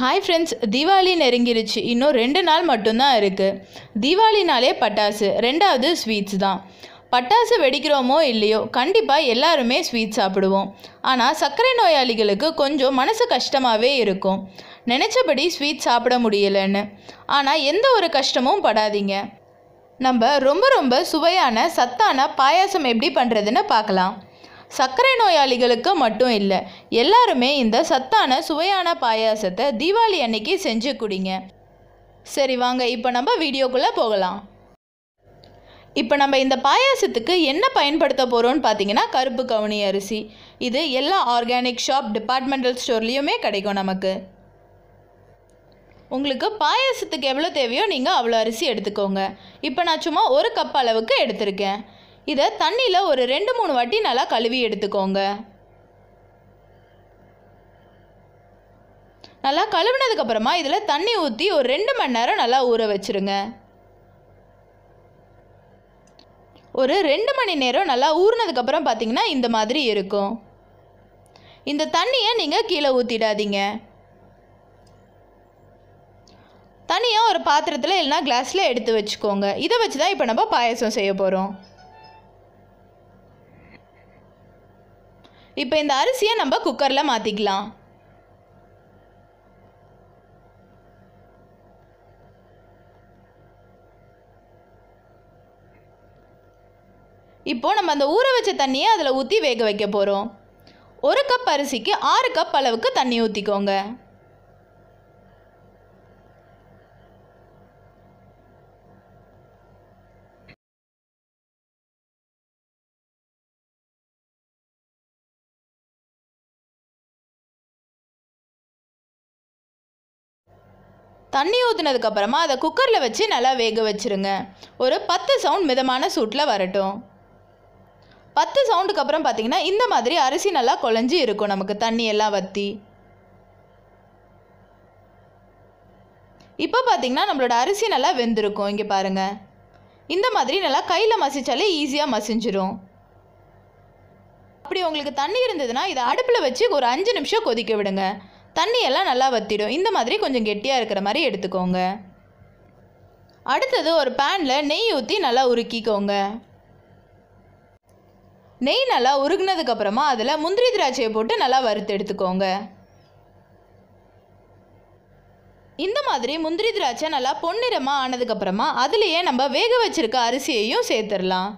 hi friends Deepavali நெருங்கிருச்சு இன்னும் ரெண்டு நாள் மட்டும்தான் இருக்குது தீபாவளினாலே பட்டாசு ரெண்டாவது ஸ்வீட்ஸ் தான் பட்டாசு வெடிக்கிறோமோ இல்லையோ கண்டிப்பாக எல்லாருமே ஸ்வீட் சாப்பிடுவோம் ஆனால் சர்க்கரை நோயாளிகளுக்கு கொஞ்சம் மனசு கஷ்டமாகவே இருக்கும் நினச்சபடி ஸ்வீட் சாப்பிட முடியலன்னு ஆனால் எந்த ஒரு கஷ்டமும் படாதீங்க நம்ம ரொம்ப ரொம்ப சுவையான சத்தான பாயாசம் எப்படி பண்ணுறதுன்னு பார்க்கலாம் சர்க்கரை நோயாளிகளுக்கு மட்டும் இல்லை எல்லாருமே இந்த சத்தான சுவையான பாயாசத்தை தீபாவளி அன்னைக்கு செஞ்சு குடிங்க சரி வாங்க இப்போ நம்ம வீடியோக்குள்ளே போகலாம் இப்போ நம்ம இந்த பாயாசத்துக்கு என்ன பயன்படுத்த போகிறோம்னு பார்த்தீங்கன்னா கருப்பு கவுனி அரிசி இது எல்லா ஆர்கானிக் ஷாப் டிபார்ட்மெண்டல் ஸ்டோர்லேயுமே கிடைக்கும் நமக்கு உங்களுக்கு பாயாசத்துக்கு எவ்வளோ தேவையோ நீங்கள் அவ்வளோ அரிசி எடுத்துக்கோங்க இப்போ நான் சும்மா ஒரு கப் அளவுக்கு எடுத்திருக்கேன் இதை தண்ணியில் ஒரு ரெண்டு மூணு வாட்டி நல்லா கழுவி எடுத்துக்கோங்க நல்லா கழுவினதுக்கப்புறமா இதில் தண்ணி ஊற்றி ஒரு ரெண்டு மணி நேரம் நல்லா ஊற வச்சுருங்க ஒரு ரெண்டு மணி நேரம் நல்லா ஊறினதுக்கப்புறம் பார்த்தீங்கன்னா இந்த மாதிரி இருக்கும் இந்த தண்ணியை நீங்கள் கீழே ஊற்றிடாதீங்க தனியாக ஒரு பாத்திரத்தில் இல்லைனா கிளாஸில் எடுத்து வச்சுக்கோங்க இதை வச்சு தான் இப்போ நம்ம பாயசம் செய்ய போகிறோம் இப்போ இந்த அரிசியை நம்ம குக்கரில் மாற்றிக்கலாம் இப்போது நம்ம அந்த ஊற வச்ச தண்ணியை அதில் ஊற்றி வேக வைக்க போகிறோம் ஒரு கப் அரிசிக்கு ஆறு கப் அளவுக்கு தண்ணி ஊற்றிக்கோங்க தண்ணி அப்புறமா அதை குக்கரில் வச்சு நல்லா வேக வச்சுருங்க ஒரு பத்து சவுண்ட் மிதமான சூட்டில் வரட்டும் பத்து சவுண்டுக்கு அப்புறம் பார்த்தீங்கன்னா இந்த மாதிரி அரிசி நல்லா குழஞ்சி இருக்கும் நமக்கு தண்ணி எல்லாம் வற்றி இப்போ பார்த்தீங்கன்னா நம்மளோட அரிசி நல்லா வெந்திருக்கும் இங்கே பாருங்கள் இந்த மாதிரி நல்லா கையில் மசிச்சாலே ஈஸியாக மசிஞ்சிரும் அப்படி உங்களுக்கு தண்ணி இருந்ததுன்னா இதை அடுப்பில் வச்சு ஒரு அஞ்சு நிமிஷம் கொதிக்க விடுங்க தண்ணியெல்லாம் நல்லா வத்திடும் இந்த மாதிரி கொஞ்சம் கெட்டியாக இருக்கிற மாதிரி எடுத்துக்கோங்க அடுத்தது ஒரு பேனில் நெய் ஊற்றி நல்லா உருக்கிக்கோங்க நெய் நல்லா உருகினதுக்கப்புறமா அதில் முந்திரி திராட்சையை போட்டு நல்லா வறுத்து எடுத்துக்கோங்க இந்த மாதிரி முந்திரி திராட்சை நல்லா பொன்னிறமாக ஆனதுக்கப்புறமா அதுலேயே நம்ம வேக வச்சுருக்க அரிசியையும் சேர்த்துடலாம்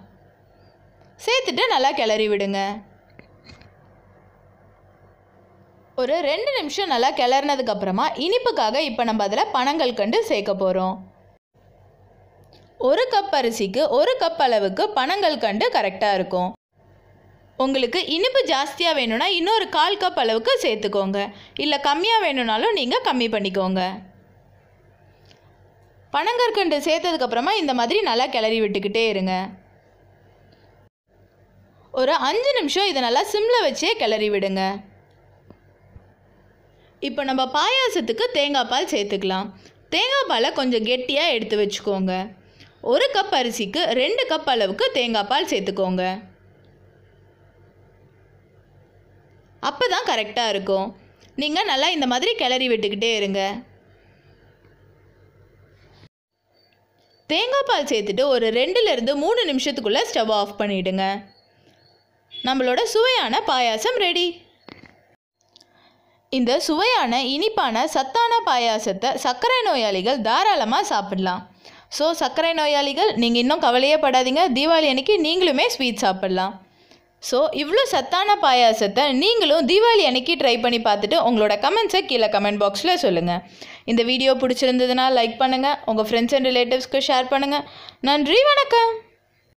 சேர்த்துட்டு நல்லா கிளறி விடுங்க ஒரு ரெண்டு நிமிஷம் நல்லா அப்புறமா இனிப்புக்காக இப்போ நம்ம அதில் பணங்கள் கண்டு சேர்க்க போகிறோம் ஒரு கப் அரிசிக்கு ஒரு கப் அளவுக்கு பணங்கள் கண்டு கரெக்டாக இருக்கும் உங்களுக்கு இனிப்பு ஜாஸ்தியாக வேணும்னா இன்னொரு கால் கப் அளவுக்கு சேர்த்துக்கோங்க இல்லை கம்மியாக வேணும்னாலும் நீங்கள் கம்மி பண்ணிக்கோங்க பனங்கற்கண்டு சேர்த்ததுக்கப்புறமா இந்த மாதிரி நல்லா கிளறி விட்டுக்கிட்டே இருங்க ஒரு அஞ்சு நிமிஷம் இதை நல்லா சிம்மில் வச்சே கிளறி விடுங்க இப்போ நம்ம பாயாசத்துக்கு தேங்காய் பால் சேர்த்துக்கலாம் தேங்காய் பாலை கொஞ்சம் கெட்டியாக எடுத்து வச்சுக்கோங்க ஒரு கப் அரிசிக்கு ரெண்டு கப் அளவுக்கு தேங்காய் பால் சேர்த்துக்கோங்க அப்போ தான் கரெக்டாக இருக்கும் நீங்கள் நல்லா இந்த மாதிரி கிளறி விட்டுக்கிட்டே இருங்க தேங்காய் பால் சேர்த்துட்டு ஒரு ரெண்டுலேருந்து மூணு நிமிஷத்துக்குள்ளே ஸ்டவ் ஆஃப் பண்ணிவிடுங்க நம்மளோட சுவையான பாயாசம் ரெடி இந்த சுவையான இனிப்பான சத்தான பாயாசத்தை சர்க்கரை நோயாளிகள் தாராளமாக சாப்பிடலாம் ஸோ சர்க்கரை நோயாளிகள் நீங்கள் இன்னும் கவலையே படாதீங்க தீபாவளி அன்னைக்கு நீங்களுமே ஸ்வீட் சாப்பிட்லாம் ஸோ இவ்வளோ சத்தான பாயாசத்தை நீங்களும் தீபாவளி அன்னைக்கு ட்ரை பண்ணி பார்த்துட்டு உங்களோட கமெண்ட்ஸை கீழே கமெண்ட் பாக்ஸில் சொல்லுங்கள் இந்த வீடியோ பிடிச்சிருந்ததுன்னா லைக் பண்ணுங்கள் உங்கள் ஃப்ரெண்ட்ஸ் அண்ட் ரிலேட்டிவ்ஸ்க்கு ஷேர் பண்ணுங்கள் நன்றி வணக்கம்